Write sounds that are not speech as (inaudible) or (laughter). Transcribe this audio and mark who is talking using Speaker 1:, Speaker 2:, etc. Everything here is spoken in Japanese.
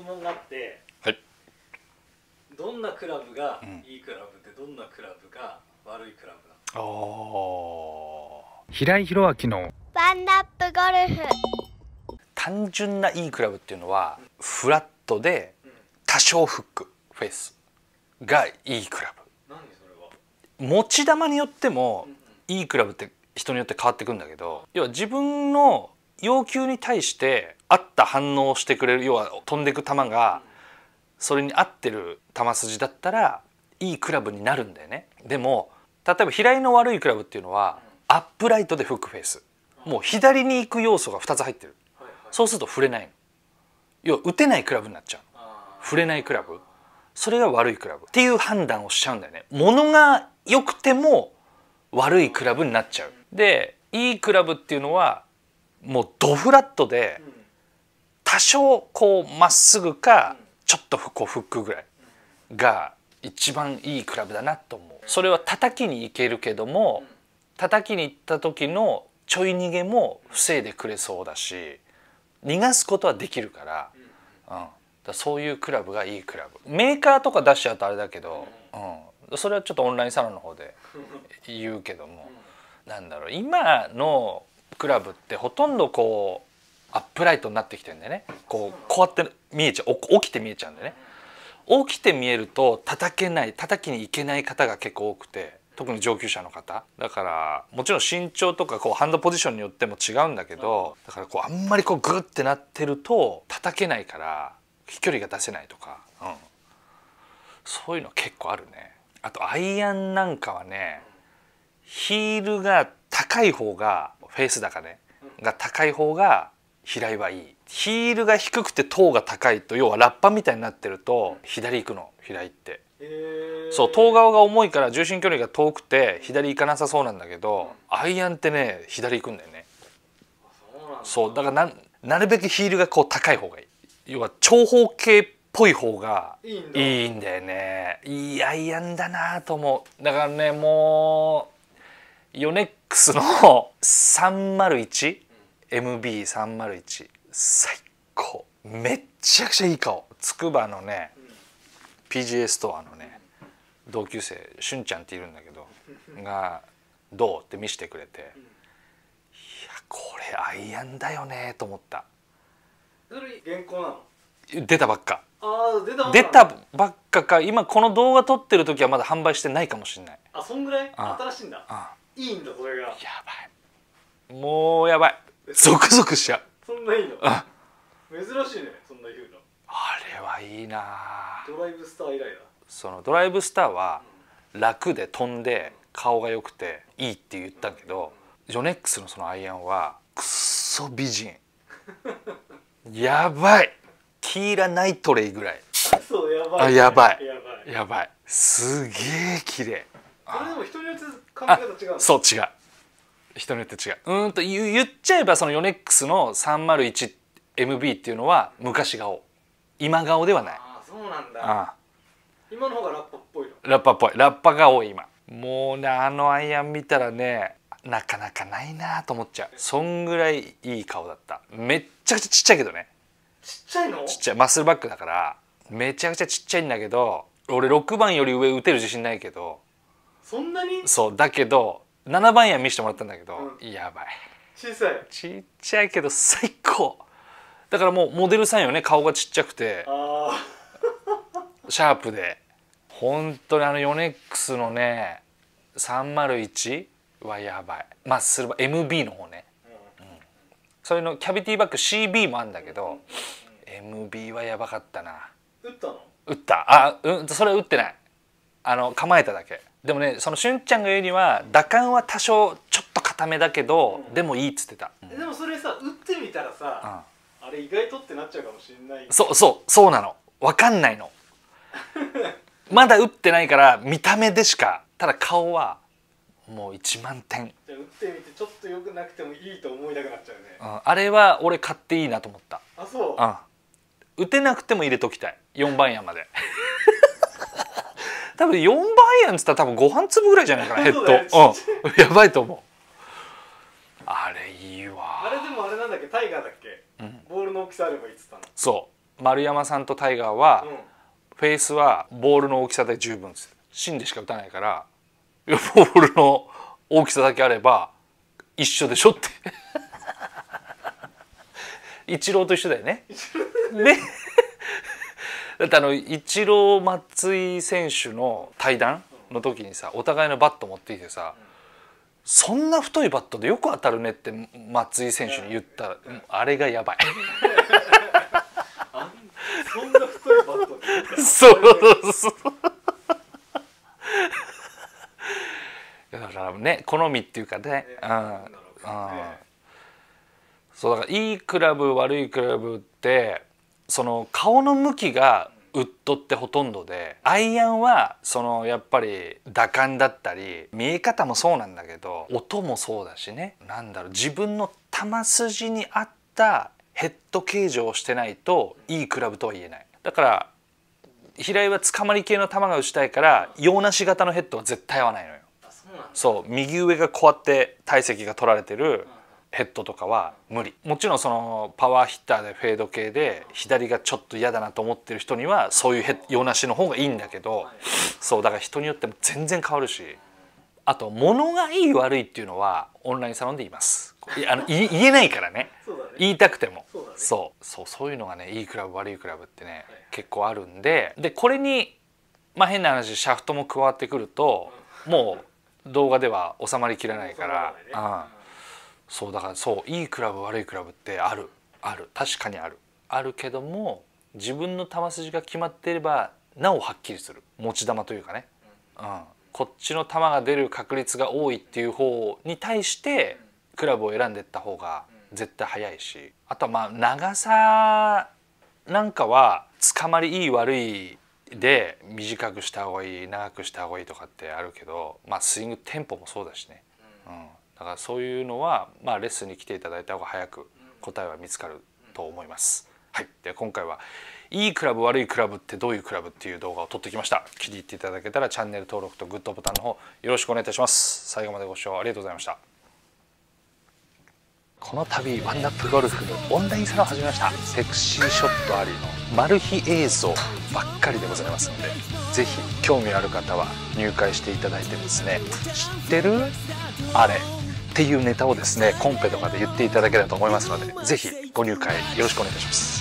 Speaker 1: 質問があって、はい、どんなクラブがいいクラブで、どんなクラブが悪いクラブなの、うん、平井宏明のワンナップゴルフ単純ないいクラブっていうのは、うん、フラットで多少フックフェイスがいいクラブ何それは持ち球によっても、いいクラブって人によって変わってくんだけど要は自分の要求に対して合った反応をしてくれる要は飛んでく球がそれに合ってる球筋だったらいいクラブになるんだよねでも例えば平井の悪いクラブっていうのはアップライトでフックフェイスもう左に行く要素が2つ入ってるそうすると触れない要は打てないクラブになっちゃう触れないクラブそれが悪いクラブっていう判断をしちゃうんだよね物が良くても悪いクラブになっちゃうでいいクラブっていうのはもうドフラットで多少こうまっすぐかちょっとこうフックぐらいが一番いいクラブだなと思うそれは叩きにいけるけども叩きに行った時のちょい逃げも防いでくれそうだし逃がすことはできるから,、うん、だそういうクラブがいいクラブメーカーとか出しちゃうとあれだけど、うん、それはちょっとオンラインサロンの方で言うけども、なんだろう今のクラブってほとんどこうアップライトになってきてるんでねこうこうやって見えちゃう起きて見えちゃうんでね起きて見えると叩けない叩きにいけない方が結構多くて特に上級者の方だからもちろん身長とかこうハンドポジションによっても違うんだけどだからこうあんまりこうグッてなってると叩けないから飛距離が出せないとか、うん、そういうの結構あるね。あとアイアンなんかはねヒールが高い方がフェイス高ねが高い方が平井はいいヒールが低くて塔が高いと要はラッパみたいになってると左行くの平井って。そう遠側が重いから重心距離が遠くて左行かなさそうなんだけど、アイアンってね左行くんだよねそうだからななるべくヒールがこう高い方がいい要は長方形っぽい方がいいんだよねいいアイアンだなと思うだからねもうヨネックスの 301MB301 最高めっちゃくちゃいい顔つくばのね PGA ストアのね同級生しゅんちゃんっているんだけどが「どう?」って見せてくれて「いやこれアイアンだよね」と思った出たばっか出たばっかか今この動画撮ってる時はまだ販売してないかもしれないあそんぐらい新しいんだあいいんだそれがやばいもうやばいゾクゾクしちゃうそんないいの珍しいねそんな言うのあれはいいなドライブスター以来だそのドライブスターは楽で飛んで顔が良くていいって言ったけど、ジョネックスのそのアイアンはクッソ美人 (laughs) やばいキーラ・ナイトレイぐらいそうやばい、ね、あやばいやばいすげえ綺麗あれでも人にあそう違う人によって違ううんと言っちゃえばそのヨネックスの 301MB っていうのは昔顔今顔ではないあそうなんだああ今の方がラッパっぽいラッパっぽいラッパが多い今もうねあのアイアン見たらねなかなかないなと思っちゃうそんぐらいいい顔だっためっちゃくちゃちっちゃいけどねちっちゃいのちっちゃいマッスルバックだからめちゃくちゃちっちゃいんだけど俺6番より上打てる自信ないけどそんなにそうだけど7番屋見せてもらったんだけど、うん、やばい小さいちっちゃいけど最高だからもうモデルさんよね顔がちっちゃくて (laughs) シャープで本当にあのヨネックスのね301はやばいまあすれば MB の方ね、うん、うん、それのキャビティバッグ CB もあるんだけど、うんうん、MB はやばかったな打ったの打ったあうんそれは打ってないあの構えただけでもねそのしゅんちゃんが言うには打感は多少ちょっと固めだけど、うん、でもいいっつってた、うん、でもそれさ打ってみたらさ、うん、あれ意外とってなっちゃうかもしれないそうそうそうなの分かんないの (laughs) まだ打ってないから見た目でしかただ顔はもう1万点じゃ打ってみてちょっとよくなくてもいいと思いたくなっちゃうね、うん、あれは俺買っていいなと思ったあそう、うん、打てなくても入れときたい4番山で多分4倍やんっつったら多分ご飯粒ぐらいじゃないかなヘッド、うん、(laughs) やばいと思うあれいいわあれでもあれなんだっけタイガーだっけ、うん、ボールの大きさあればいいっつったのそう丸山さんとタイガーは、うん、フェイスはボールの大きさで十分です芯でしか打たないからボールの大きさだけあれば一緒でしょって (laughs) 一郎と一緒だよね。ねだってあのイチロー松井選手の対談の時にさお互いのバット持ってきてさ、そんな太いバットでよく当たるねって松井選手に言ったら、あれがやばい
Speaker 2: そんな太いバット (laughs) そうそうそう
Speaker 1: だからね好みっていうかねねうん、ね、そうだからいいクラブ悪いクラブってその顔の向きがウッドってほとんどでアイアンはそのやっぱり打感だったり見え方もそうなんだけど音もそうだしねなんだろう自分の球筋に合ったヘッド形状をしてないといいクラブとは言えないだから平井は捕まり系の球が打ちたいから洋梨型のヘッドは絶対合わないのよそう右上がこうやって体積が取られてる、ヘッドとかは無理もちろんそのパワーヒッターでフェード系で左がちょっと嫌だなと思ってる人にはそういうヘ用なしの方がいいんだけどそうだから人によっても全然変わるしあと物がいい悪いっていうのはオンラインサロンで言いますあの言えないからねね、言いたくてもそう、ねそう、そうそういうのがねいいクラブ悪いクラブってね、はい、結構あるんででこれにまあ変な話シャフトも加わってくるともう動画では収まりきらないから。うんそうだからそういいクラブ悪いクラブってあるある確かにあるあるけども自分の球筋が決まっていればなおはっきりする持ち球というかね、うん、こっちの球が出る確率が多いっていう方に対してクラブを選んでった方が絶対早いしあとはまあ長さなんかはつかまりいい悪いで短くした方がいい長くした方がいいとかってあるけど、まあ、スイングテンポもそうだしね、うん、だからそういうのは、まあ、レッスンに来ていただいた方が早く答えは見つかると思います。はい、で今回はいいクラブ悪いクラブってどういうクラブっていう動画を撮ってきました気に入っていただけたらチャンネル登録とグッドボタンの方よろしくお願いいたします最後までご視聴ありがとうございましたこの度ワンナップゴルフのオンラインサロン始めましたセクシーショットありのマル秘映像ばっかりでございますので是非興味ある方は入会していただいてですね知ってるあれっていうネタをですねコンペとかで言っていただければと思いますのでぜひご入会よろしくお願いいたします